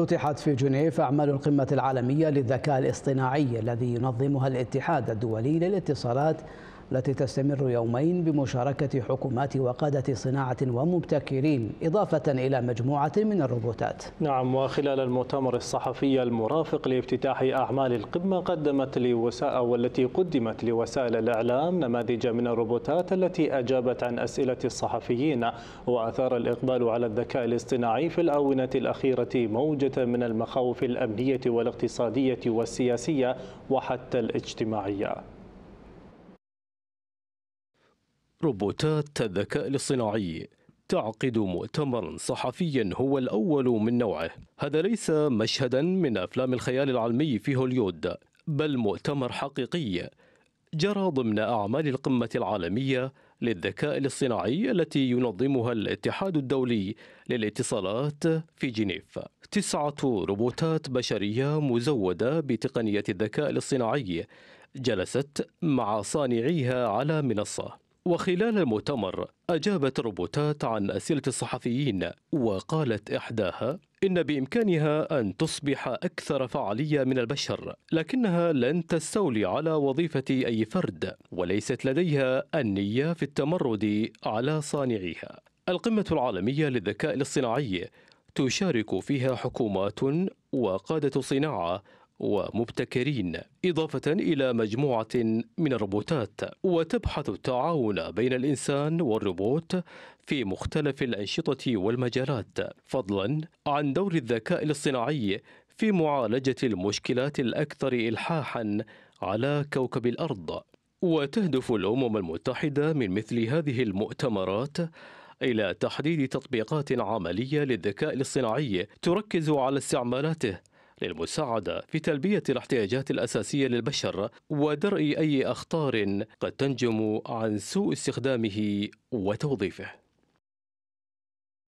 افتتحت في جنيف أعمال القمة العالمية للذكاء الاصطناعي الذي ينظمها الاتحاد الدولي للاتصالات التي تستمر يومين بمشاركة حكومات وقادة صناعة ومبتكرين إضافة إلى مجموعة من الروبوتات نعم وخلال المؤتمر الصحفي المرافق لافتتاح أعمال القمة قدمت لوسائل والتي قدمت لوسائل الإعلام نماذج من الروبوتات التي أجابت عن أسئلة الصحفيين وأثار الإقبال على الذكاء الاصطناعي في الآونة الأخيرة موجة من المخاوف الأمنية والاقتصادية والسياسية وحتى الاجتماعية روبوتات الذكاء الاصطناعي تعقد مؤتمرا صحفيا هو الأول من نوعه هذا ليس مشهدا من أفلام الخيال العلمي في هوليود بل مؤتمر حقيقي جرى ضمن أعمال القمة العالمية للذكاء الاصطناعي التي ينظمها الاتحاد الدولي للاتصالات في جنيف تسعة روبوتات بشرية مزودة بتقنية الذكاء الاصطناعي جلست مع صانعيها على منصة وخلال المؤتمر أجابت روبوتات عن أسئلة الصحفيين وقالت إحداها إن بإمكانها أن تصبح أكثر فعالية من البشر لكنها لن تستولي على وظيفة أي فرد وليست لديها النية في التمرد على صانعيها القمة العالمية للذكاء الاصطناعي تشارك فيها حكومات وقادة صناعة ومبتكرين إضافة إلى مجموعة من الروبوتات وتبحث التعاون بين الإنسان والروبوت في مختلف الأنشطة والمجالات فضلا عن دور الذكاء الاصطناعي في معالجة المشكلات الأكثر إلحاحا على كوكب الأرض وتهدف الأمم المتحدة من مثل هذه المؤتمرات إلى تحديد تطبيقات عملية للذكاء الاصطناعي تركز على استعمالاته للمساعدة في تلبية الاحتياجات الأساسية للبشر ودرء أي أخطار قد تنجم عن سوء استخدامه وتوظيفه